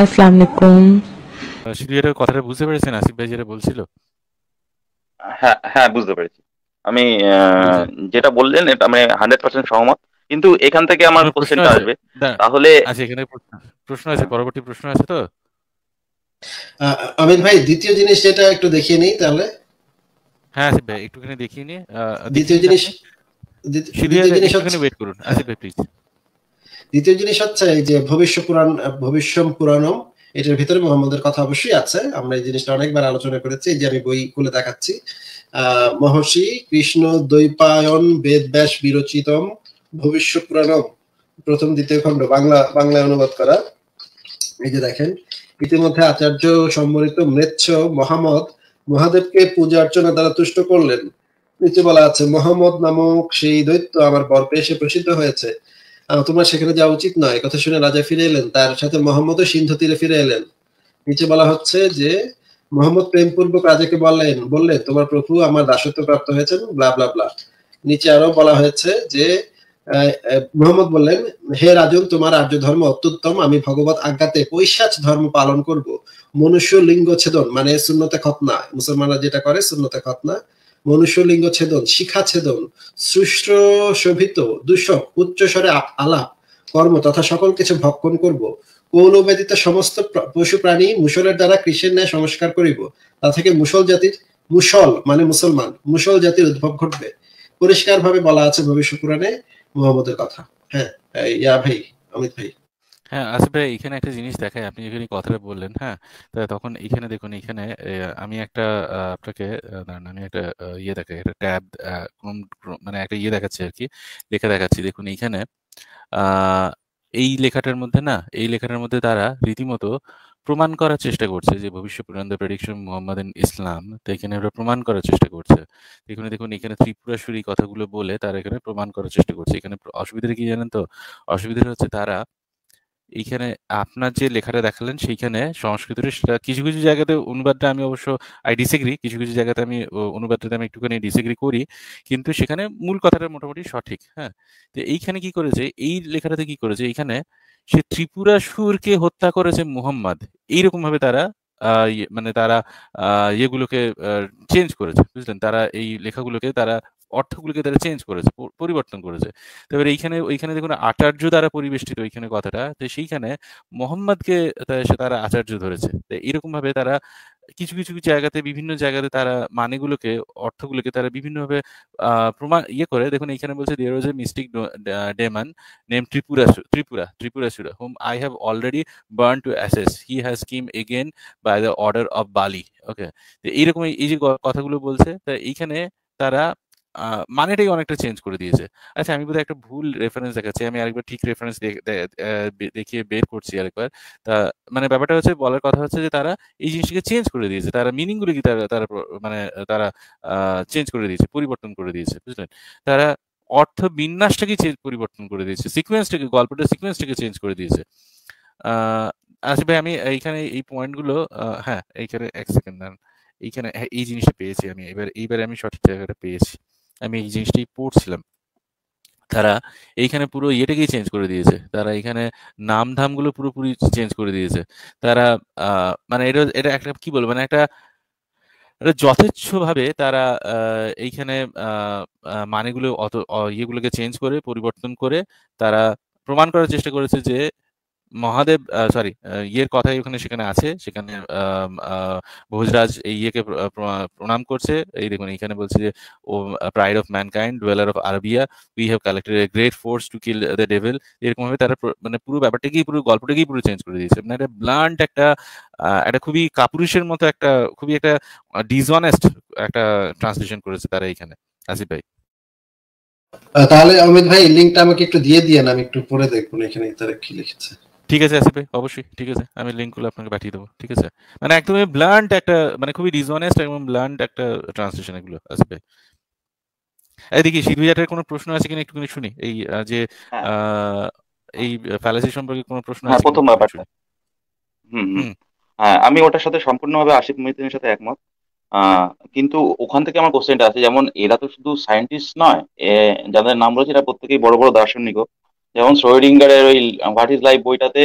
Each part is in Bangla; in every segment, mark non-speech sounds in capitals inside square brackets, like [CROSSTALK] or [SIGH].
আসসালামু আলাইকুম শিলিয়ারের কথাটা বুঝতে পেরেছেন আসিফ ভাই যেটা বলছিল হ্যাঁ হ্যাঁ বুঝতে পেরেছি আমি যেটা বললেন এটা আমি হান্ড্রেড পার্সেন্ট সহমত কিন্তু এখান থেকে আমার কোশ্চেনটা আসবে তাহলে আচ্ছা এখানে প্রশ্ন আছে পরবর্তী প্রশ্ন আছে তো অমিত ভাই দ্বিতীয় জিনিস যেটা একটু দেখিয়ে নিই তাহলে হ্যাঁ আসিফ ভাই একটুখানি দেখিয়ে নিই দ্বিতীয় জিনিস দ্বিতীয় জিনিস ওয়েট করুন আসিফ ভাই প্লিজ দ্বিতীয় জিনিস হচ্ছে এই যে ভবিষ্য পুরাণ ভবিষ্য পুরাণম এটার ভিতরে মোহাম্মদের কথা অবশ্যই আছে আমরা এই জিনিসটা অনেকবার আলোচনা করেছি যে আমি বই খুলে দেখাচ্ছি মহর্ষি কৃষ্ণ দৈপায়ন বেদ ব্যাস বিরচিতম ভবিষ্য পুরাণম প্রথম দ্বিতীয় খণ্ড বাংলা বাংলায় অনুবাদ করা এই যে দেখেন ইতিমধ্যে আচার্য সম্মানিত মৃচ্ছ মহামদ মহাদেবকে পূজা অর্চনা দ্বারা তুষ্ট করলেন নিচে বলা আছে মোহাম্মদ নামক সেই দৈত্য আমার বর্পে এসে প্রসিদ্ধ হয়েছে তোমার সেখানে যাওয়া উচিত নয় কথা শুনে রাজা ফিরে এলেন তার সাথে মোহাম্মদও সিন্ধু তীরে ফিরে এলেন নিচে বলা হচ্ছে যে মোহাম্মদ প্রেমপূর্বক রাজাকে বললেন বললেন তোমার প্রভু আমার দাসত্ব প্রাপ্ত হয়েছেন ব্লা ব্লা ব্লা নিচে আরো বলা হয়েছে যে মোহাম্মদ বললেন হে রাজন তোমার আর্য ধর্ম অত্যুত্তম আমি ভগবত আজ্ঞাতে পৈশাচ ধর্ম পালন করব মনুষ্য লিঙ্গ ছেদন মানে শূন্যতে খতনা মুসলমানরা যেটা করে শূন্যতে খতনা মনুষ্যলিঙ্গ ছেদন শিখা ছেদন সৃষ্ট শোভিত দূষক উচ্চস্বরে আলাপ কর্ম তথা সকল কিছু ভক্ষণ করব কৌল সমস্ত পশু প্রাণী মুসলের দ্বারা কৃষির ন্যায় সংস্কার করিব তা থেকে মুসল জাতির মুসল মানে মুসলমান মুসল জাতির উদ্ভব ঘটবে পরিষ্কার ভাবে বলা আছে ভবিষ্য পুরাণে মোহাম্মদের কথা হ্যাঁ ইয়া ভাই অমিত ভাই হ্যাঁ আসলে ভাই এখানে একটা জিনিস দেখায় আপনি এখানে কথাটা বললেন হ্যাঁ তা তখন এখানে দেখুন এখানে আমি একটা আপনাকে আমি একটা ইয়ে দেখাই একটা ট্যাব মানে একটা ইয়ে দেখাচ্ছি আর কি লেখা দেখাচ্ছি দেখুন এইখানে এই লেখাটার মধ্যে না এই লেখাটার মধ্যে তারা রীতিমতো প্রমাণ করার চেষ্টা করছে যে ভবিষ্য প্রণান্দ প্রেডিকশন মোহাম্মদ ইসলাম তো এখানে ওরা প্রমাণ করার চেষ্টা করছে এখানে দেখুন এখানে ত্রিপুরাসুরি কথাগুলো বলে তারা এখানে প্রমাণ করার চেষ্টা করছে এখানে অসুবিধাটা কি জানেন তো অসুবিধাটা হচ্ছে তারা এইখানে আপনার যে লেখাটা দেখালেন সেইখানে সংস্কৃত কিছু কিছু জায়গাতে অনুবাদটা আমি অবশ্য আই ডিসএগ্রি কিছু কিছু জায়গাতে আমি অনুবাদটাতে আমি একটুখানি ডিসএগ্রি করি কিন্তু সেখানে মূল কথাটা মোটামুটি সঠিক হ্যাঁ তো এইখানে কি করেছে এই লেখাটাতে কি করেছে এইখানে সে ত্রিপুরা সুরকে হত্যা করেছে মুহাম্মদ এইরকম ভাবে তারা ইয়ে, মানে তারা ইয়েগুলোকে চেঞ্জ করেছে বুঝলেন তারা এই লেখাগুলোকে তারা অর্থগুলিকে তারা চেঞ্জ করেছে পরিবর্তন করেছে তবে এইখানে ওইখানে দেখুন আচার্য দ্বারা পরিবেষ্টিত ওইখানে কথাটা তো সেইখানে মোহাম্মদকে তারা আচার্য ধরেছে তো এরকম ভাবে তারা কিছু কিছু জায়গাতে বিভিন্ন জায়গাতে তারা মানেগুলোকে অর্থগুলোকে তারা বিভিন্নভাবে প্রমাণ ইয়ে করে দেখুন এখানে বলছে there was a mystic demon name Tripura Tripura Tripurasura whom I have already burn to ashes he has come again by the order of Bali okay তো এইরকম এই যে কথাগুলো বলছে তা এইখানে তারা মানেটাই অনেকটা চেঞ্জ করে দিয়েছে আচ্ছা আমি বোধহয় একটা ভুল রেফারেন্স দেখাচ্ছি আমি আরেকবার ঠিক রেফারেন্স দেখিয়ে বের করছি আরেকবার তা মানে ব্যাপারটা হচ্ছে বলার কথা হচ্ছে যে তারা এই জিনিসটাকে চেঞ্জ করে দিয়েছে তারা মিনিংগুলিকে তারা তারা মানে তারা চেঞ্জ করে দিয়েছে পরিবর্তন করে দিয়েছে বুঝলেন তারা অর্থ বিন্যাসটাকে পরিবর্তন করে দিয়েছে সিকোয়েন্সটাকে গল্পটা সিকোয়েন্সটাকে চেঞ্জ করে দিয়েছে আচ্ছা ভাই আমি এইখানে এই পয়েন্টগুলো হ্যাঁ এইখানে এক সেকেন্ড দাঁড়ান এইখানে হ্যাঁ, এই জিনিসটা পেয়েছি আমি এবার এইবারে আমি সঠিক জায়গাটা পেয়েছি আমি এই জিনিসটাই পড়ছিলাম তারা এইখানে পুরো ইয়েটাকেই চেঞ্জ করে দিয়েছে তারা এখানে নাম ধামগুলো পুরোপুরি চেঞ্জ করে দিয়েছে তারা মানে এটা এটা একটা কি বলবো মানে একটা যথেচ্ছভাবে তারা এইখানে মানেগুলো অত ইয়েগুলোকে চেঞ্জ করে পরিবর্তন করে তারা প্রমাণ করার চেষ্টা করেছে যে মহাদেব সরি ইয়ের কথাই ওখানে সেখানে আছে সেখানে ভোজরাজ এই ইয়েকে প্রণাম করছে এই দেখুন এখানে বলছে যে O pride of mankind dueller of Arabia we have collected a great force to kill the devil এরকম ভাবে তারা মানে পুরো ব্যাপারটাকেই পুরো গল্পটাকেই পুরো চেঞ্জ করে দিয়েছে মানে একটা ব্লান্ট একটা একটা খুবই কাপুরুষের মতো একটা খুবই একটা ডিসঅনেস্ট একটা ট্রান্সলেশন করেছে তারা এখানে আসিফ ভাই তাহলে অমিত ভাই লিঙ্কটা আমাকে একটু দিয়ে দিয়ে আমি একটু পরে দেখুন এখানে তারা কি লিখেছে ঠিক আছে আসিফ ভাই অবশ্যই ঠিক আছে আমি লিঙ্কগুলো আপনাকে পাঠিয়ে দেবো ঠিক আছে মানে একদমই ব্লান্ট একটা মানে খুবই ডিসঅনেস্ট একদম ব্লান্ট একটা ট্রান্সলেশন এগুলো আসিফ ভাই এদিকে সিধু জাটের কোনো প্রশ্ন আছে কিনা একটুখানি শুনি এই যে হ্যাঁ। এই ফ্যালাসি সম্পর্কে কোনো প্রশ্ন হ্যাঁ, আছে প্রথম ব্যাপারটা হুম হ্যাঁ আমি ওটার সাথে সম্পূর্ণভাবে আশিফ মহিউদ্দিনের সাথে একমত কিন্তু ওখান থেকে আমার কোশ্চেনটা আছে যেমন এরা তো শুধু সায়েন্টিস্ট নয় যাদের নাম রয়েছে এরা প্রত্যেকেই বড় বড় দার্শনিকও যেমন সোয়েডিঙ্গারের ওই হোয়াট ইজ লাইফ বইটাতে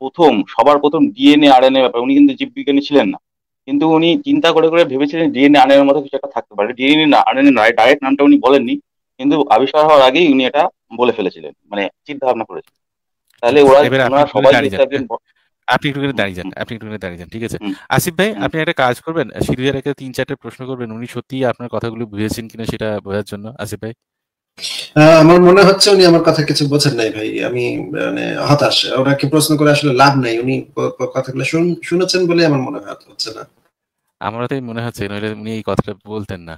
প্রথম সবার প্রথম ডিএনএ আর এন এ ব্যাপার উনি কিন্তু জীববিজ্ঞানী ছিলেন না কিন্তু উনি চিন্তা করে করে ভেবেছিলেন ডিএনএ আর এর মতো কিছু একটা থাকতে পারে ডিএনএ না আর এন এ নয় ডাইরেক্ট নামটা উনি বলেননি কিন্তু আবিষ্কার হওয়ার আগেই উনি এটা বলে ফেলেছিলেন মানে চিন্তা ভাবনা করেছিলেন তাহলে ওরা সবাই আপনি একটু করে দাঁড়িয়ে যান আপনি একটু করে দাঁড়িয়ে যান ঠিক আছে আসিফ ভাই আপনি একটা কাজ করবেন সিরিয়ার একটা তিন চারটে প্রশ্ন করবেন উনি সত্যি আপনার কথাগুলো বুঝেছেন কিনা সেটা বোঝার জন্য আসিফ ভাই আমার মনে হচ্ছে উনি আমার কথা কিছু বোঝেন নাই ভাই আমি মানে হতাশ ওনাকে প্রশ্ন করে আসলে লাভ নাই উনি কথাগুলো শুনেছেন বলে আমার মনে হচ্ছে না আমার তাই মনে হচ্ছে নইলে উনি এই কথাটা বলতেন না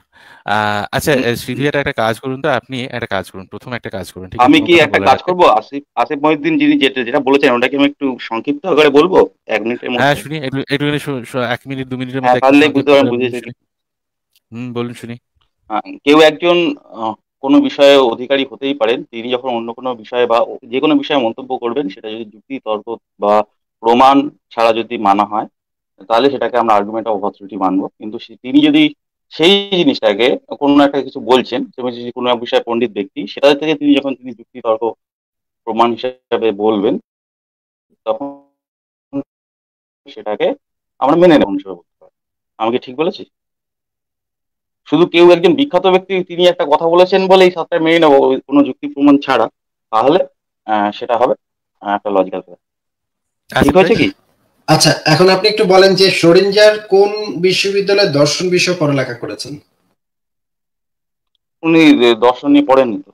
আচ্ছা শ্রীধিয়াটা একটা কাজ করুন তো আপনি একটা কাজ করুন প্রথম একটা কাজ করুন ঠিক আমি কি একটা কাজ করব আসিফ আসিফ মহিউদ্দিন যিনি যেটা যেটা বলেছেন ওটাকে আমি একটু সংক্ষিপ্ত করে বলবো এক মিনিটের মধ্যে হ্যাঁ শুনি একটু একটু এক মিনিট দু মিনিটের মধ্যে হ্যাঁ, বুঝতে বুঝেছি হুম বলুন শুনি কেউ একজন কোনো বিষয়ে অধিকারী হতেই পারেন তিনি যখন অন্য কোনো বিষয়ে বা যে কোনো বিষয়ে মন্তব্য করবেন সেটা যদি যুক্তি তর্ক বা প্রমাণ ছাড়া যদি মানা হয় তাহলে সেটাকে আমরা আর্গুমেন্ট অফ অথরিটি মানবো কিন্তু তিনি যদি সেই জিনিসটাকে কোনো একটা কিছু বলছেন কোনো এক বিষয়ে পণ্ডিত ব্যক্তি সেটা থেকে তিনি যখন তিনি যুক্তি তর্ক প্রমাণ হিসাবে বলবেন তখন সেটাকে আমরা মেনে নেব হিসেবে বলতে পারি আমি কি ঠিক বলেছি শুধু কেউ একজন বিখ্যাত ব্যক্তি তিনি একটা কথা বলেছেন বলে এই সাতটা মেনে নেবো কোনো যুক্তি প্রমাণ ছাড়া তাহলে সেটা হবে একটা লজিক্যাল আচ্ছা, ঠিক হয়েছে কি আচ্ছা এখন আপনি একটু বলেন যে শরিনজার কোন বিশ্ববিদ্যালয়ে দর্শন বিষয়ে পড়ালেখা করেছেন উনি দর্শন নিয়ে পড়েননি তো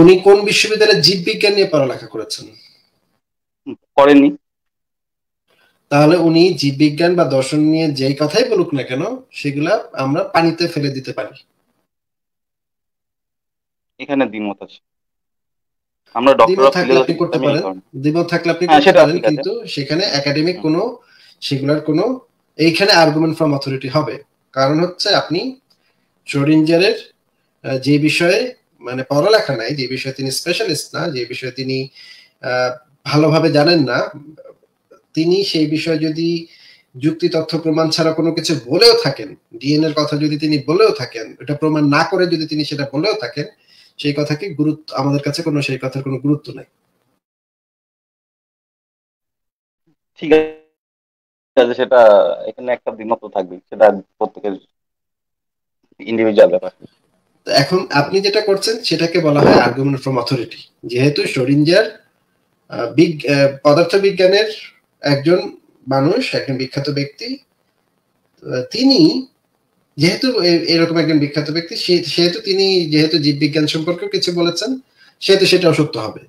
উনি কোন বিশ্ববিদ্যালয়ে জীববিজ্ঞান নিয়ে পড়ালেখা করেছেন করেননি তাহলে উনি জীববিজ্ঞান বা দর্শন নিয়ে যেই কথাই বলুক না কেন সেগুলা আমরা পানিতে ফেলে দিতে পারি এখানে দ্বিমত আছে আমরা ডক্টর অফ আপনি করতে পারেন দ্বিমত থাকলে আপনি হ্যাঁ, করতে পারেন কিন্তু সেখানে একাডেমিক কোনো সেগুলার কোনো এইখানে আর্গুমেন্ট ফ্রম অথরিটি হবে কারণ হচ্ছে আপনি শ্রোডিঞ্জারের যে বিষয়ে মানে পড়ালেখা নাই যে বিষয়ে তিনি স্পেশালিস্ট না যে বিষয়ে তিনি ভালোভাবে জানেন না তিনি সেই বিষয়ে যদি যুক্তি তথ্য প্রমাণ ছাড়া কোনো কিছু বলেও থাকেন ডিএনএ কথা যদি তিনি বলেও থাকেন এটা প্রমাণ না করে যদি তিনি সেটা বলেও থাকেন সেই কথাকে গুরুত্ব আমাদের কাছে কোনো সেই কথার কোনো গুরুত্ব নাই ঠিক আছে সেটা এখানে একটা দ্বিমত থাকবে সেটা প্রত্যেকের ইন্ডিভিজুয়াল ব্যাপার এখন আপনি যেটা করছেন সেটাকে বলা হয় আর্গুমেন্ট ফ্রম অথরিটি যেহেতু শরিঞ্জার বিগ বিজ্ঞানের একজন মানুষ একজন বিখ্যাত ব্যক্তি তিনি যেহেতু এরকম একজন বিখ্যাত ব্যক্তি সেহেতু তিনি যেহেতু জীববিজ্ঞান সম্পর্কে কিছু বলেছেন সেহেতু সেটা অসত্য হবে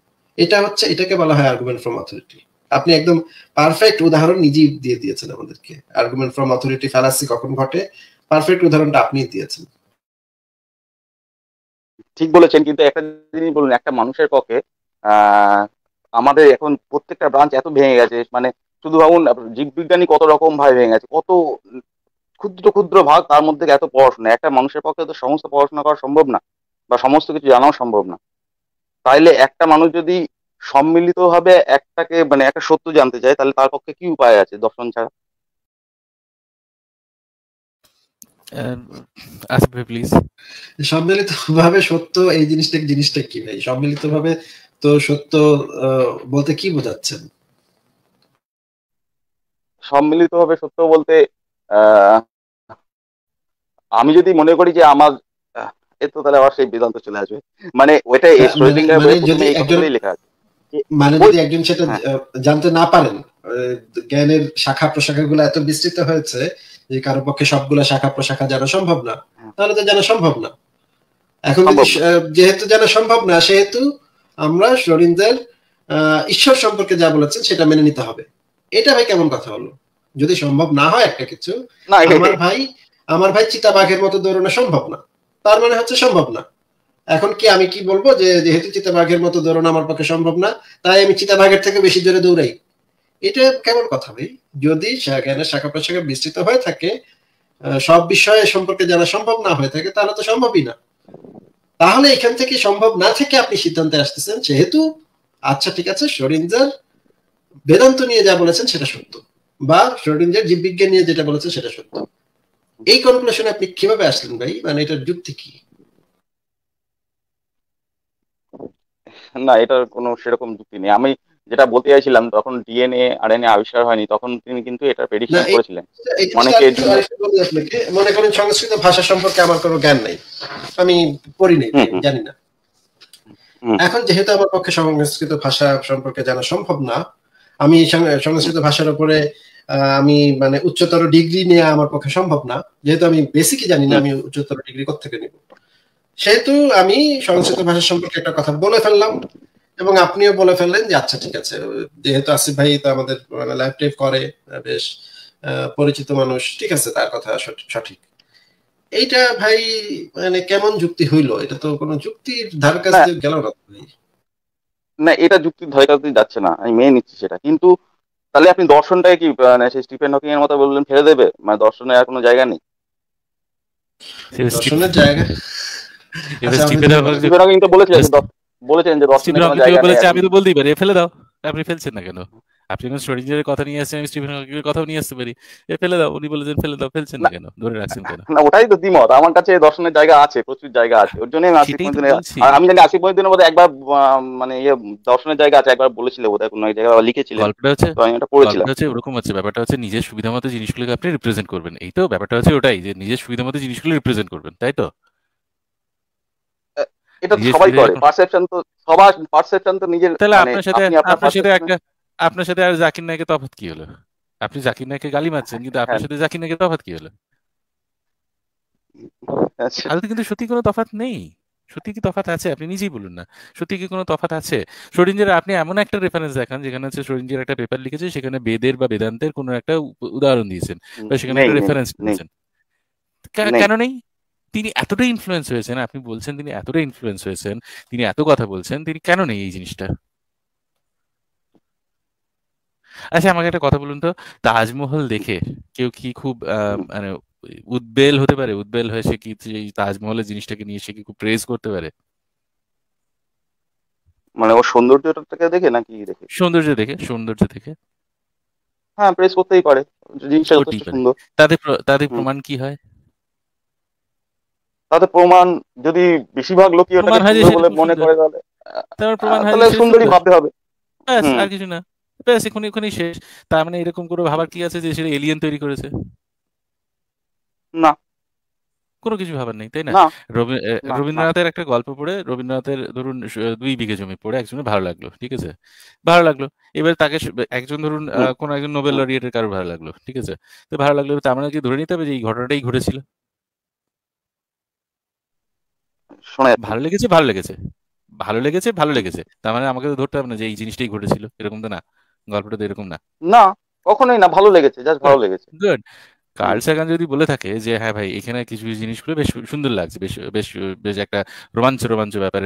এটা হচ্ছে এটাকে বলা হয় আর্গুমেন্ট ফ্রম অথরিটি আপনি একদম পারফেক্ট উদাহরণ নিজেই দিয়ে দিয়েছেন আমাদেরকে আর্গুমেন্ট ফ্রম অথরিটি ফ্যালাসি কখন ঘটে পারফেক্ট উদাহরণটা আপনি দিয়েছেন ঠিক বলেছেন কিন্তু একটা জিনিস বলুন একটা মানুষের পক্ষে আমাদের এখন প্রত্যেকটা ব্রাঞ্চ এত ভেঙে গেছে মানে শুধু ভাবুন জীববিজ্ঞানী কত রকম ভাবে ভেঙে গেছে কত ক্ষুদ্র ক্ষুদ্র ভাগ তার মধ্যে এত পড়াশোনা একটা মানুষের পক্ষে তো সমস্ত পড়াশোনা করা সম্ভব না বা সমস্ত কিছু জানাও সম্ভব না তাইলে একটা মানুষ যদি সম্মিলিতভাবে একটাকে মানে একটা সত্য জানতে চায় তাহলে তার পক্ষে কি উপায় আছে দর্শন ছাড়া সম্মিলিত ভাবে সত্য এই জিনিসটা জিনিসটা কি ভাই ভাবে সত্য সত্য বলতে কি বোঝাচ্ছেন সম্মিলিত সম্মিলিতভাবে সত্য বলতে আমি যদি মনে করি যে আমার এতো তাহলে আবার সেই বেদান্ত চলে আসবে মানে ওইটা মানে, মানে, মানে যদি একজন সেটা হ্যাঁ। জানতে না পারেন জ্ঞানের শাখা প্রশাখা গুলো এত বিস্তৃত হয়েছে যে কারো পক্ষে সবগুলা শাখা প্রশাখা জানা সম্ভব না হ্যাঁ। তাহলে তো জানা সম্ভব না এখন যেহেতু জানা সম্ভব না সেহেতু আমরা শরীরদের ঈশ্বর সম্পর্কে যা বলেছেন সেটা মেনে নিতে হবে এটা ভাই কেমন কথা হলো যদি সম্ভব না হয় একটা কিছু আমার ভাই আমার ভাই চিতা বাঘের মতো দৌড়ানো সম্ভব না তার মানে হচ্ছে সম্ভব না এখন কি আমি কি বলবো যে যেহেতু চিতা বাঘের মতো দৌড়ানো আমার পক্ষে সম্ভব না তাই আমি চিতা বাঘের থেকে বেশি জোরে দৌড়াই এটা কেমন কথা ভাই যদি জ্ঞানের শাখা প্রশাখা বিস্তৃত হয়ে থাকে সব বিষয়ে সম্পর্কে জানা সম্ভব না হয়ে থাকে তাহলে তো সম্ভবই না তাহলে এখান থেকে সম্ভব না থেকে আপনি সিদ্ধান্তে আসতেছেন যেহেতু আচ্ছা ঠিক আছে শরীন্দ্রের বেদান্ত নিয়ে যা বলেছেন সেটা সত্য বা শরীন্দ্রের জীববিজ্ঞান নিয়ে যেটা বলেছেন সেটা সত্য এই কনক্লুশনে আপনি কিভাবে আসলেন ভাই মানে এটার যুক্তি কি না এটার কোনো সেরকম যুক্তি নেই আমি যেটা বলতে চাইছিলাম তখন ডিএনএ আর এনএ আবিষ্কার হয়নি তখন তিনি কিন্তু এটা প্রেডিকশন করেছিলেন অনেকে মনে করেন সংস্কৃত ভাষা সম্পর্কে আমার কোনো জ্ঞান নাই আমি পড়ি নাই জানি না এখন যেহেতু আমার পক্ষে সংস্কৃত ভাষা সম্পর্কে জানা সম্ভব না আমি সংস্কৃত ভাষার উপরে আমি মানে উচ্চতর ডিগ্রি নিয়ে আমার পক্ষে সম্ভব না যেহেতু আমি বেসিকই জানি না আমি উচ্চতর ডিগ্রি কোথেকে নিব সেহেতু আমি সংস্কৃত ভাষা সম্পর্কে একটা কথা বলে ফেললাম এবং আপনিও বলে ফেললেন যে আচ্ছা ঠিক আছে যেহেতু আসিফ ভাই তো আমাদের মানে লাইভ টাইপ করে বেশ পরিচিত মানুষ ঠিক আছে তার কথা সঠিক এইটা ভাই মানে কেমন যুক্তি হইলো এটা তো কোনো যুক্তির ধার কাছে গেল না না এটা যুক্তির ধারে কাছে যাচ্ছে না আমি মেনে নিচ্ছি সেটা কিন্তু তাহলে আপনি দর্শনটাই কি মানে সেই স্টিফেন হকিং এর মতো বললেন ফেলে দেবে মানে দর্শনের আর কোনো জায়গা নেই দর্শনের জায়গা আচ্ছা, স্টিফেন হকিং তো বলেছিলেন বলেছেন যে বলেছে আমি তো বলতেই পারি ফেলে দাও আপনি ফেলছেন না কেন আপনি যখন কথা নিয়ে আসছেন স্টিফেন হকিংয়ের কথাও নিয়ে আসতে পারি এ ফেলে দাও উনি বলেছেন ফেলে দাও ফেলছেন না কেন ধরে রাখছেন কেন না ওটাই তো দ্বিমত আমার কাছে দর্শনের জায়গা আছে প্রচুর জায়গা আছে ওর জন্য আমি জানি মধ্যে একবার মানে ইয়ে দর্শনের জায়গা আছে একবার বলেছিল বোধহয় কোনো জায়গায় লিখেছিল গল্পটা হচ্ছে আমি এটা পড়েছিলাম হচ্ছে এরকম ব্যাপারটা হচ্ছে নিজের সুবিধা মতো জিনিসগুলোকে আপনি রিপ্রেজেন্ট করবেন এই তো ব্যাপারটা হচ্ছে ওটাই যে নিজের সুবিধা মতো জিনিসগুলো রিপ্রেজেন্ট করবেন তাই তো এটা তো সবাই করে পারসেপশন তো সবার পারসেপশন তো নিজের তাহলে মানে আপনার সাথে আপনার সাথে একটা আপনার সাথে আর জাকির নায়কের তফাৎ কি হলো আপনি জাকির গালি মারছেন কিন্তু আপনার হ্যাঁ। সাথে জাকির নায়কের তফাৎ কি হলো হ্যাঁ, তাহলে কিন্তু সত্যি কোনো তফাৎ নেই সত্যি কি তফাৎ আছে আপনি নিজেই বলুন না সত্যি কি কোনো তফাৎ আছে সরিঞ্জের আপনি এমন একটা রেফারেন্স দেখান যেখানে হচ্ছে সরিঞ্জের একটা পেপার লিখেছে সেখানে বেদের বা বেদান্তের কোনো একটা উদাহরণ দিয়েছেন বা সেখানে একটা রেফারেন্স দিয়েছেন কেন নেই তিনি এতটা ইনফ্লুয়েন্স হয়েছেন আপনি বলছেন তিনি এতটা ইনফ্লুয়েন্স হয়েছেন তিনি এত কথা বলছেন তিনি কেন নেই এই জিনিসটা আচ্ছা আমাকে একটা কথা বলুন তো তাজমহল দেখে কেউ কি খুব মানে উদ্বেল হতে পারে উদ্বেল হয়ে সে কি তাজমহলের জিনিসটাকে নিয়ে সে কি খুব প্রেজ করতে পারে মানে ও সৌন্দর্যটাকে দেখে নাকি দেখে সৌন্দর্য দেখে সৌন্দর্য দেখে হ্যাঁ প্রেস করতেই পারে জিনিসটা সুন্দর তাতে তাতে প্রমাণ কি হয় তাতে প্রমাণ যদি বেশিরভাগ লোকই ওটাকে বলে মনে করে তাহলে সুন্দরী ভাবতে হবে আর কিছু না ব্যাস শেষ তার মানে এরকম করে ভাবার কি আছে যে এলিয়েন তৈরি করেছে না কোনো কিছু ভাবার নেই তাই না রবীন্দ্রনাথের একটা গল্প পড়ে রবীন্দ্রনাথের ধরুন দুই বিঘে জমি পড়ে একজনের ভালো লাগলো ঠিক আছে ভালো লাগলো এবার তাকে একজন ধরুন কোন একজন নোবেল লরিয়েটের কারো ভালো লাগলো ঠিক আছে তো ভালো লাগলো তার মানে কি ধরে নিতে হবে যে এই ঘটনাটাই ঘটেছিল শোনা ভালো লেগেছে ভালো লেগেছে ভালো লেগেছে ভালো লেগেছে তার মানে আমাকে তো ধরতে হবে না যে এই জিনিসটাই ঘটেছিল এরকম তো না গল্পটা তো এরকম না না কখনোই না ভালো লেগেছে জাস্ট ভালো লেগেছে গুড কার্ল সাগান যদি বলে থাকে যে হ্যাঁ ভাই এখানে কিছু কিছু জিনিসগুলো বেশ সুন্দর লাগছে বেশ বেশ বেশ একটা রোমাঞ্চ রোমাঞ্চ ব্যাপার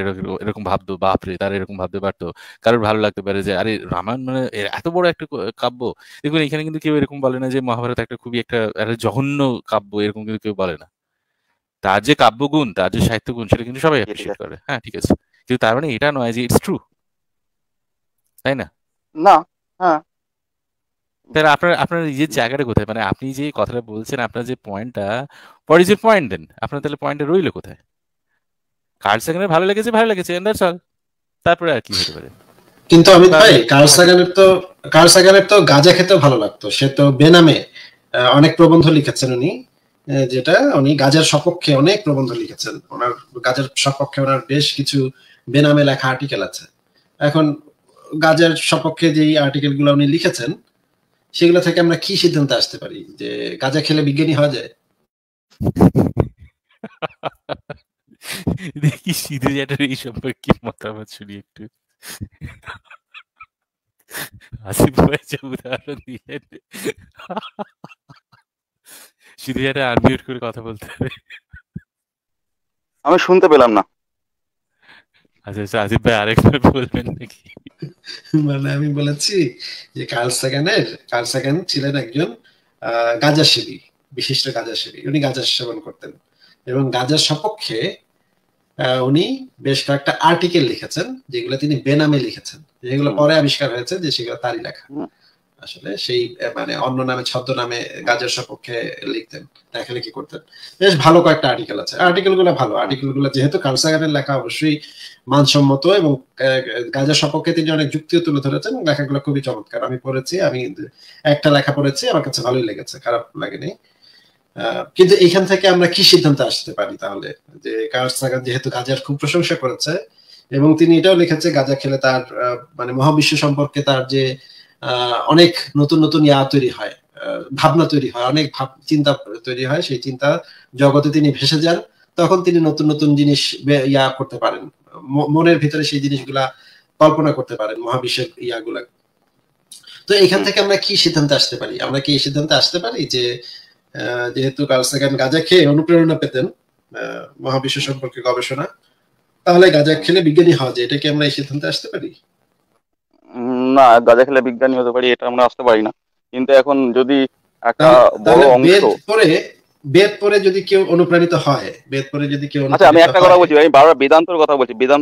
এরকম ভাবতো বাপরে তার এরকম ভাবতে পারতো কারোর ভালো লাগতে পারে যে আরে রামায়ণ মানে এত বড় একটা কাব্য দেখুন এখানে কিন্তু কেউ এরকম বলে না যে মহাভারত একটা খুবই একটা জঘন্য কাব্য এরকম কিন্তু কেউ বলে না তার যে কাব্যগুণ তার যে সাহিত্যগুণ সেটা কিন্তু সবাই অ্যাপ্রিসিয়েট করে হ্যাঁ ঠিক আছে কিন্তু তার মানে এটা নয় যে ইটস ট্রু তাই না না হ্যাঁ তাহলে আপনার আপনার নিজের জায়গাটা কোথায় মানে আপনি যে কথাটা বলছেন আপনার যে পয়েন্টটা what is your point then আপনার তাহলে পয়েন্টটা রইল কোথায় কার্ল সেকেন্ডে ভালো লেগেছে ভালো লেগেছে এন্ডার সল তারপরে আর কি হতে পারে কিন্তু আমি ভাই কার্ল সাগানের তো কার্ল সাগানের তো গাজা খেতে ভালো লাগতো সে তো বেনামে অনেক প্রবন্ধ লিখেছেন উনি যেটা উনি গাজার সপক্ষে অনেক প্রবন্ধ লিখেছেন ওনার গাজার সপক্ষে ওনার বেশ কিছু বেনামে লেখা আর্টিকেল আছে এখন গাজার সপক্ষে যে গুলো উনি লিখেছেন সেগুলো থেকে আমরা কি সিদ্ধান্তে আসতে পারি যে গাজা খেলে বিজ্ঞানী হওয়া যায় [LAUGHS] দেখি সিধু জ্যাটার এই সম্পর্কে মতামত শুনি একটু [LAUGHS] আসিফ ভাই যে উদাহরণ দিলেন [LAUGHS] সিরিয়ারে আনমিউট করে কথা বলতে হবে আমি শুনতে পেলাম না আচ্ছা আচ্ছা ভাই আরেকবার বলবেন নাকি মানে আমি বলেছি যে কার্ল কার্ল ছিলেন একজন বিশিষ্ট উনি গাজা সেবন করতেন এবং গাজার সপক্ষে উনি বেশ কয়েকটা আর্টিকেল লিখেছেন যেগুলো তিনি বেনামে লিখেছেন যেগুলো পরে আবিষ্কার হয়েছে যে সেগুলো তারই লেখা আসলে সেই মানে অন্য নামে ছদ্ম নামে গাজের সপক্ষে লিখতেন লেখালেখি করতেন বেশ ভালো কয়েকটা আর্টিকেল আছে আর্টিকেল আর্টিকেলগুলো ভালো আর্টিকেল আর্টিকেলগুলো যেহেতু কালসাগারের লেখা অবশ্যই মানসম্মত এবং গাজের সপক্ষে তিনি অনেক যুক্তিও তুলে ধরেছেন লেখাগুলো খুবই চমৎকার আমি পড়েছি আমি একটা লেখা পড়েছি আমার কাছে ভালোই লেগেছে খারাপ লাগেনি কিন্তু এখান থেকে আমরা কি সিদ্ধান্তে আসতে পারি তাহলে যে কালসাগার যেহেতু গাজার খুব প্রশংসা করেছে এবং তিনি এটাও লিখেছে গাজা খেলে তার মানে মহাবিশ্ব সম্পর্কে তার যে আহ অনেক নতুন নতুন ইয়া তৈরি হয় ভাবনা তৈরি হয় অনেক ভাব চিন্তা তৈরি হয় সেই চিন্তা জগতে তিনি ভেসে যান তখন তিনি নতুন নতুন জিনিস ইয়া করতে পারেন মনের ভিতরে সেই জিনিসগুলা কল্পনা করতে পারেন মহাবিশ্বের ইয়াগুলা তো এখান থেকে আমরা কি সিদ্ধান্তে আসতে পারি আমরা কি এই সিদ্ধান্তে আসতে পারি যে যেহেতু কালসাগান গাঁজা খেয়ে অনুপ্রেরণা পেতেন মহাবিশ্ব সম্পর্কে গবেষণা তাহলে গাঁজা খেলে বিজ্ঞানী হওয়া যায় এটা কি আমরা এই সিদ্ধান্তে আসতে পারি না গাঁজা খেলে বিজ্ঞানী হতে পারি এটা আমরা আসতে পারি না কিন্তু এখন যদি একটা বড় অংশ অনুপ্রাণিত হয় আনন্দিত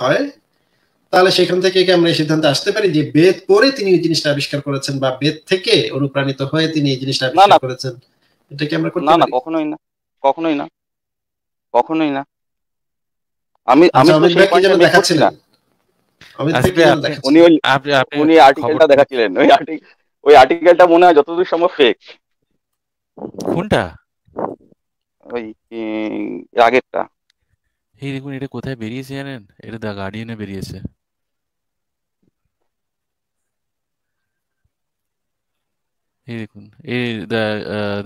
হয় তাহলে সেখান থেকে কি আমরা এই সিদ্ধান্তে আসতে পারি যে বেদ পরে তিনি এই জিনিসটা আবিষ্কার করেছেন বা বেদ থেকে অনুপ্রাণিত হয়ে তিনি এই জিনিসটা আবিষ্কার করেছেন এটা কি আমরা করতে না না কখনোই না কখনোই না কখনোই না আমি আচ্ছা, আমি তো সেই উনি ওই উনি আর্টিকেলটা দেখাচ্ছিলেন ওই আর্টিকেল ওই আর্টিকেলটা মনে হয় যতদূর সম্ভব ফেক কোনটা ওই আগেরটা এই দেখুন এটা কোথায় বেরিয়েছে জানেন এটা দা গার্ডিয়ানে বেরিয়েছে এই দেখুন এই the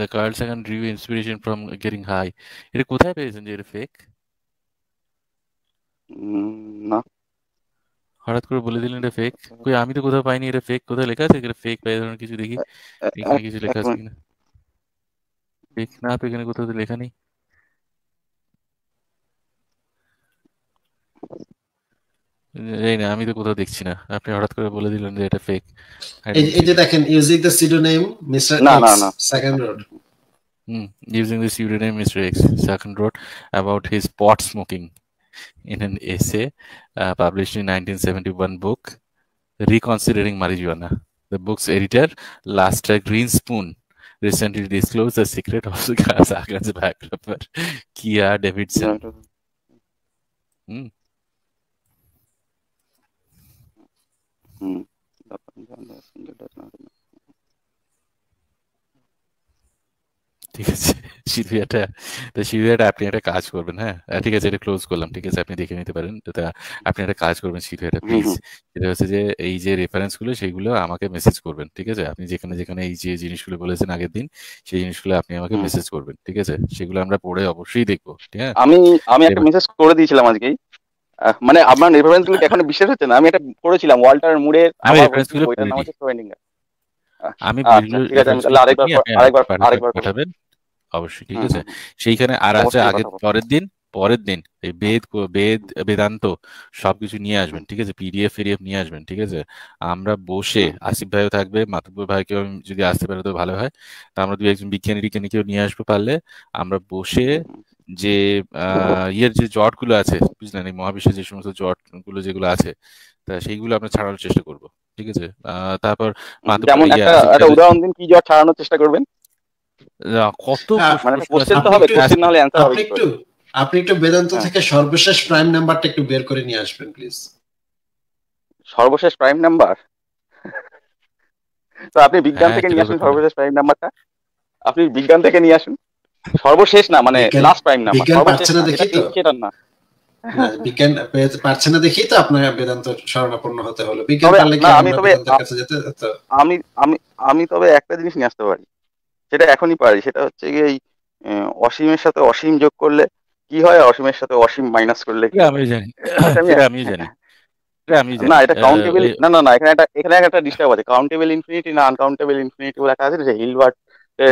the Carl Sagan review inspiration from getting high এটা কোথায় পেয়েছেন যে এটা ফেক না হঠাৎ করে বলে দিলেন এটা ফেক কই আমি তো কোথাও পাইনি এটা ফেক কোথায় লেখা আছে এটা ফেক বা এই কিছু দেখি এখানে কিছু লেখা আছে কিনা ফেক না এখানে কোথাও তো লেখা নেই এই না আমি তো কোথাও দেখছি না আপনি হঠাৎ করে বলে দিলেন যে এটা ফেক এই যে দেখেন ইউজিং দ্য সিডোনেম মিস্টার না না না Sagan wrote hmm using the pseudonym mister X Sagan wrote about his pot smoking in an essay uh, published in 1971 book reconsidering marijuana the book's editor lester greenspoon recently disclosed the secret of sagan's biographer kia davidson mm. ঠিক আছে আপনি একটা কাজ করবেন হ্যাঁ ঠিক আছে এটা ক্লোজ করলাম ঠিক আছে আপনি দেখে নিতে পারেন আপনি একটা কাজ করবেন প্লিজ যেটা হচ্ছে যে এই যে সেইগুলো আমাকে মেসেজ করবেন ঠিক আছে আপনি যেখানে যেখানে এই যে জিনিসগুলো বলেছেন আগের দিন সেই জিনিসগুলো আপনি আমাকে মেসেজ করবেন ঠিক আছে সেগুলো আমরা পড়ে অবশ্যই দেখবো ঠিক আছে আমি আমি একটা মেসেজ করে দিয়েছিলাম আজকেই মানে আপনার রেফারেন্স গুলো এখন বিশ্বাস হচ্ছে না আমি এটা করেছিলাম ওয়াল্টার মুরের আমি রেফারেন্স গুলো আমি আচ্ছা, আরেকবার অবশ্যই ঠিক আছে সেইখানে আর আছে আগে পরের দিন পরের দিন এই বেদ বেদ বেদান্ত সবকিছু নিয়ে আসবেন ঠিক আছে পিডিএফ ফিডিএফ নিয়ে আসবেন ঠিক আছে আমরা বসে আসিফ ভাইও থাকবে মাতুব্বর কেউ যদি আসতে পারে তো ভালো হয় তা আমরা দু একজন বিজ্ঞানী কেউ নিয়ে আসবো পারলে আমরা বসে যে ইয়ের যে জট গুলো আছে বুঝলেন এই মহাবিশ্বে যে সমস্ত জট গুলো যেগুলো আছে তা সেইগুলো আমরা ছাড়ানোর চেষ্টা করব ঠিক আছে তারপর যেমন ইয়ে একটা উদাহরণ দিন কি জট ছাড়ানোর চেষ্টা করবেন কত হ্যাঁ, মানে কোশ্চেন তো হবে কোশ্চেন না হলে অ্যানসার হবে একটু আপনি একটু বেদান্ত হ্যাঁ। থেকে সর্বশেষ প্রাইম নাম্বারটা একটু বের করে নিয়ে আসবেন প্লিজ সর্বশেষ প্রাইম নাম্বার তো হ্যাঁ, আপনি বিজ্ঞান থেকে নিয়ে আসুন সর্বশেষ প্রাইম নাম্বারটা আপনি বিজ্ঞান থেকে নিয়ে আসুন সর্বশেষ না মানে লাস্ট প্রাইম না মানে সর্বশেষ সেটা না বিজ্ঞান পারছে না দেখি তো আপনার বেদান্ত শরণাপন্ন হতে হলো বিজ্ঞান পারলে কি আমি তবে আমি আমি আমি তবে একটা জিনিস নিয়ে আসতে পারি সেটা এখনই পারি সেটা হচ্ছে কি এই অসীমের সাথে অসীম যোগ করলে কি হয় অসীমের সাথে অসীম মাইনাস করলে আমি জানি আমি জানি না এটা কাউন্টেবল না না না এখানে একটা এখানে একটা ডিস্টার্ব আছে কাউন্টেবল ইনফিনিটি না আনকাউন্টেবল ইনফিনিটি বলে একটা আছে যে হিলবার্ট Eh,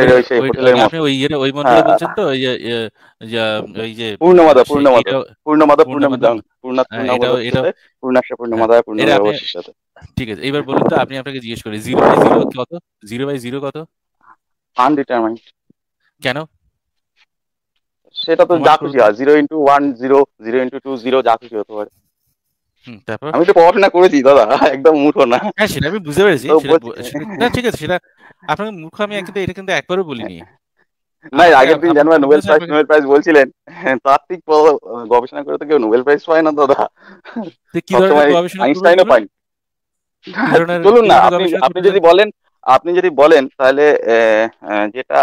ঠিক আছে এবার বলুন তো আপনি আপনাকে জিজ্ঞেস করি জিরো বাই জিরো কত জিরো বাই জিরো কত আনডিটারমাইন্ড কেন সেটা তো যা খুশি হয় zero into one zero zero into two zero যা খুশি হতে পারে আমি তো পড়াশোনা করেছি দাদা একদম মূর্খ না হ্যাঁ সেটা আমি বুঝতে পেরেছি না ঠিক আছে সেটা মূর্খ আমি কিন্তু এটা কিন্তু একবারও বলিনি না আগের আচ্ছা, দিন জানবা নোবেল প্রাইজ নোবেল প্রাইজ বলছিলেন তাত্ত্বিক গবেষণা করে তো কেউ নোবেল প্রাইজ পায় না দাদা কি ধরনের গবেষণা আইনস্টাইনও পায় বলুন [LAUGHS] না আপনি আপনি যদি বলেন আপনি যদি বলেন তাহলে যেটা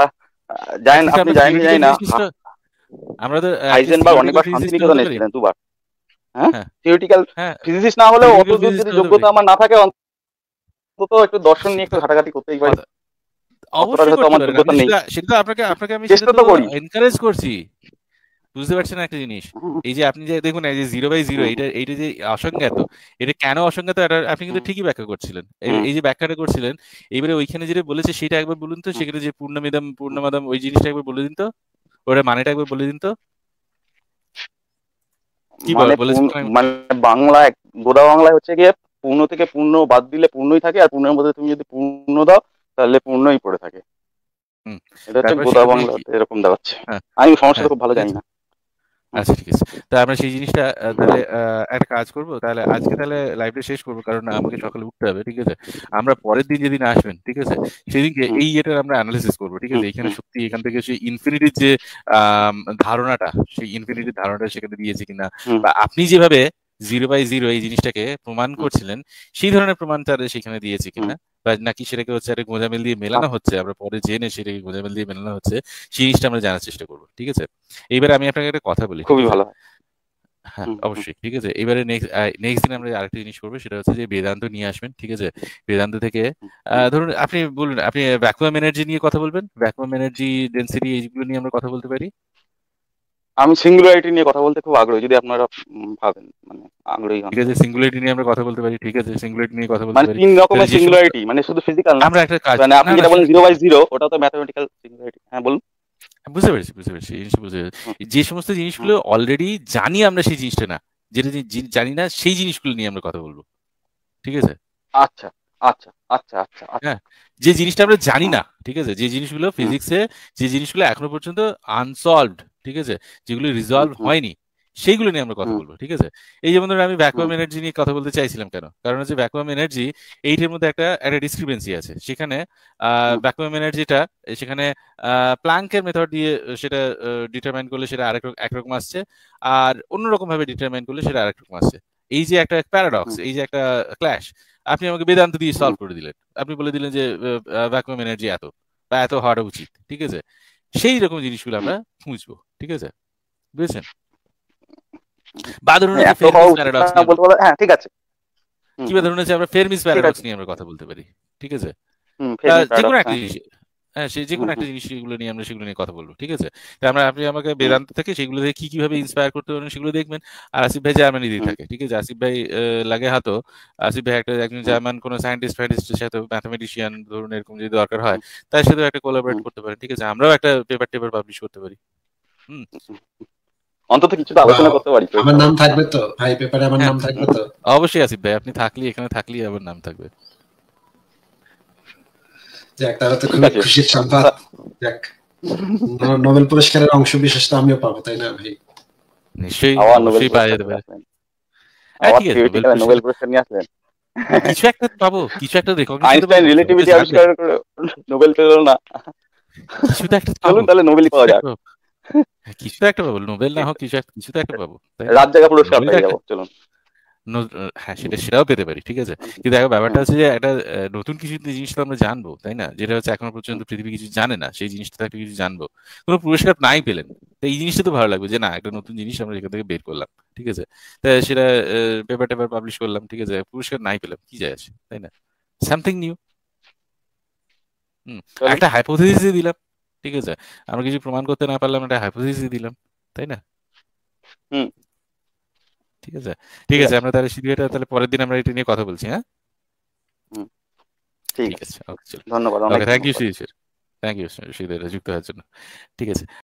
জানেন আপনি জানেন না আমরা তো হাইজেনবার্গ অনেকবার শান্তিনিকেতন এসেছিলেন দুবার থিওরিটিক্যাল ফিজিসিস্ট হ্যাঁ। হ্যাঁ, না হলে অত যদি যোগ্যতা আমার না থাকে অন্তত একটু দর্শন নিয়ে একটু ঘাটাঘাটি করতেই পারি জিনিস হ্যাঁ, এই যে আপনি যে দেখুন এই যে জিরো বাই জিরো এইটা যে এটা কেন এটা আপনি কিন্তু ঠিকই ব্যাখ্যা করছিলেন এই যে ব্যাখ্যাটা করছিলেন এবারে ওইখানে যেটা বলেছে সেটা একবার বলুন তো সেখানে যে পূর্ণ পূর্ণমাদম ওই জিনিসটা একবার বলে দিন তো ওটা মানেটা একবার বলে দিন তো মানে, মানে বাংলায় গোদা বাংলায় হচ্ছে গিয়ে পূর্ণ থেকে পূর্ণ বাদ দিলে পূর্ণই থাকে আর পূর্ণের মধ্যে তুমি যদি পূর্ণ দাও তাহলে পূর্ণই পড়ে থাকে এটা হচ্ছে গোদা বাংলা এরকম দেওয়া হচ্ছে হ্যাঁ। আমি সমস্যাটা হ্যাঁ। খুব ভালো জানি না আচ্ছা ঠিক আছে তা আমরা সেই জিনিসটা তাহলে একটা কাজ করব তাহলে আজকে তাহলে লাইভটা শেষ করবো কারণ আমাকে সকালে উঠতে হবে ঠিক আছে আমরা পরের দিন যেদিন আসবেন ঠিক আছে সেদিনকে এই ইয়েটার আমরা অ্যানালিসিস করবো ঠিক আছে এখানে সত্যি এখান থেকে সেই ইনফিনিটির যে ধারণাটা সেই ইনফিনিটির ধারণাটা সেখানে দিয়েছে কিনা বা আপনি যেভাবে জিরো বাই জিরো এই জিনিসটাকে প্রমাণ করছিলেন সেই ধরনের প্রমাণ তাদের সেখানে দিয়েছে কিনা নাকি সেটাকে হচ্ছে একটা গোঁজামিল দিয়ে মেলানো হচ্ছে আমরা পরে জেনে সেটাকে গোঁজামিল দিয়ে মেলানো হচ্ছে সেই জিনিসটা আমরা জানার চেষ্টা করবো ঠিক আছে এইবার আমি আপনাকে একটা কথা বলি খুবই ভালো হ্যাঁ অবশ্যই ঠিক আছে এবারে নেক্সট দিন আমরা আরেকটা জিনিস করবো সেটা হচ্ছে যে বেদান্ত নিয়ে আসবেন ঠিক আছে বেদান্ত থেকে ধরুন আপনি বলুন আপনি ভ্যাকুয়াম এনার্জি নিয়ে কথা বলবেন ভ্যাকুয়াম এনার্জি ডেন্সিটি এইগুলো নিয়ে আমরা কথা বলতে পারি আমি সিঙ্গুলারিটি নিয়ে কথা বলতে খুব আগ্রহী যদি আপনারা ভাবেন মানে আগ্রহী ঠিক আছে সিঙ্গুলারিটি নিয়ে আমরা কথা বলতে পারি ঠিক আছে সিঙ্গুলারিটি নিয়ে কথা বলতে মানে পারি মানে তিন রকমের সিঙ্গুলারিটি মানে শুধু ফিজিক্যাল না আমরা একটা কাজ মানে আপনি যেটা বলেন 0 বাই 0 ওটা তো ম্যাথমেটিক্যাল সিঙ্গুলারিটি হ্যাঁ বলুন হ্যাঁ, বুঝতে পেরেছি বুঝতে পেরেছি এই বুঝে যে সমস্ত জিনিসগুলো অলরেডি জানি আমরা সেই জিনিসটা না যেটা জানি না সেই জিনিসগুলো নিয়ে আমরা কথা বলবো ঠিক আছে আচ্ছা আচ্ছা আচ্ছা আচ্ছা, আচ্ছা। হ্যাঁ যে জিনিসটা আমরা জানি না ঠিক আছে যে জিনিসগুলো ফিজিক্সে যে জিনিসগুলো এখনো পর্যন্ত আনসলভড ঠিক আছে যেগুলো রিজলভ হয়নি সেইগুলো নিয়ে আমরা কথা বলবো ঠিক আছে এই যেমন ধরো আমি ভ্যাকুয়াম এনার্জি নিয়ে কথা বলতে চাইছিলাম কেন কারণ হচ্ছে ভ্যাকুয়াম এনার্জি এইটার মধ্যে একটা একটা ডিসক্রিপেন্সি আছে সেখানে ভ্যাকুয়াম এনার্জিটা সেখানে প্লাঙ্কের মেথড দিয়ে সেটা ডিটারমাইন করলে সেটা আরেক একরকম আসছে আর অন্যরকম ভাবে ডিটারমাইন করলে সেটা আরেক রকম আসছে এই যে একটা প্যারাডক্স এই যে একটা ক্ল্যাশ আপনি আমাকে বেদান্ত দিয়ে সলভ করে দিলেন আপনি বলে দিলেন যে ভ্যাকুয়াম এনার্জি এত বা এত হওয়াটা উচিত ঠিক আছে সেই রকম জিনিসগুলো আমরা খুঁজবো ঠিক আছে বুঝেছেন বা ধরুন হ্যাঁ, ঠিক আছে ধরুন আমরা ফেরমিস প্যারাডক্স নিয়ে আমরা কথা বলতে পারি ঠিক আছে যে কোনো একটা হ্যাঁ। জিনিস হ্যাঁ সে যে কোনো একটা জিনিস সেগুলো নিয়ে আমরা সেগুলো নিয়ে কথা বলবো ঠিক আছে আমরা আপনি আমাকে বেদান্ত থেকে সেগুলো দিয়ে কি কিভাবে ইন্সপায়ার করতে পারেন সেগুলো দেখবেন আর আসিফ ভাই জার্মানি দিয়ে থাকে ঠিক আছে আসিফ ভাই লাগে হাতো আসিফ ভাই একটা একজন জার্মান কোনো সায়েন্টিস্ট ফাইন্টিস্টের সাথে ম্যাথামেটিশিয়ান ধরুন এরকম যদি দরকার হয় তার সাথেও একটা কোলাবরেট করতে পারেন ঠিক আছে আমরাও একটা পেপার টেপার পাবলিশ করতে পারি হুম অন্তত কিছু তো আলোচনা করতে পারি আমার নাম থাকবে তো ভাই পেপারে আমার হ্যাঁ। নাম থাকবে তো অবশ্যই আসিফ ভাই আপনি থাকলি এখানে থাকলি আমার নাম থাকবে যাক তারা তো খুবই খুশির সংবাদ যাক নোবেল পুরস্কারের অংশ বিশেষ তো আমিও পাবো তাই না ভাই নিশ্চয়ই নোবেল পুরস্কার নিয়ে আসলেন কিছু একটা পাবো কিছু একটা আইনস্টাইন রিলেটিভিটি আবিষ্কার করে নোবেল পেল না কিছু তো একটা চলুন তাহলে নোবেল পাওয়া যাক কিছু একটা পাবো নোবেল না হোক কিছু একটা কিছু তো একটা পাবো রাত জায়গা পুরস্কার পেয়ে যাবো চলুন হ্যাঁ সেটা সেটাও পেতে পারি ঠিক আছে কিন্তু দেখো ব্যাপারটা হচ্ছে যে একটা নতুন কিছু জিনিস তো আমরা জানবো তাই না যেটা হচ্ছে এখনো পর্যন্ত পৃথিবী কিছু জানে না সেই জিনিসটা থেকে কিছু জানবো কোনো পুরস্কার নাই পেলেন এই জিনিসটা তো ভালো লাগবে যে না একটা নতুন জিনিস আমরা এখান থেকে বের করলাম ঠিক আছে তা সেটা পেপার টেপার পাবলিশ করলাম ঠিক আছে পুরস্কার নাই পেলাম কি যায় আসে তাই না সামথিং নিউ হুম একটা হাইপোথিসিস দিলাম ঠিক আছে আমরা কিছু প্রমাণ করতে না পারলাম একটা হাইপোথিসিস দিলাম তাই না হুম ঠিক আছে ঠিক আছে আমরা তাহলে শিডিউলটা তাহলে পরের দিন আমরা এটা নিয়ে কথা বলছি হ্যাঁ ঠিক আছে ধন্যবাদ thank you Shishir thank you Shishir যুক্ত হওয়ার জন্য ঠিক আছে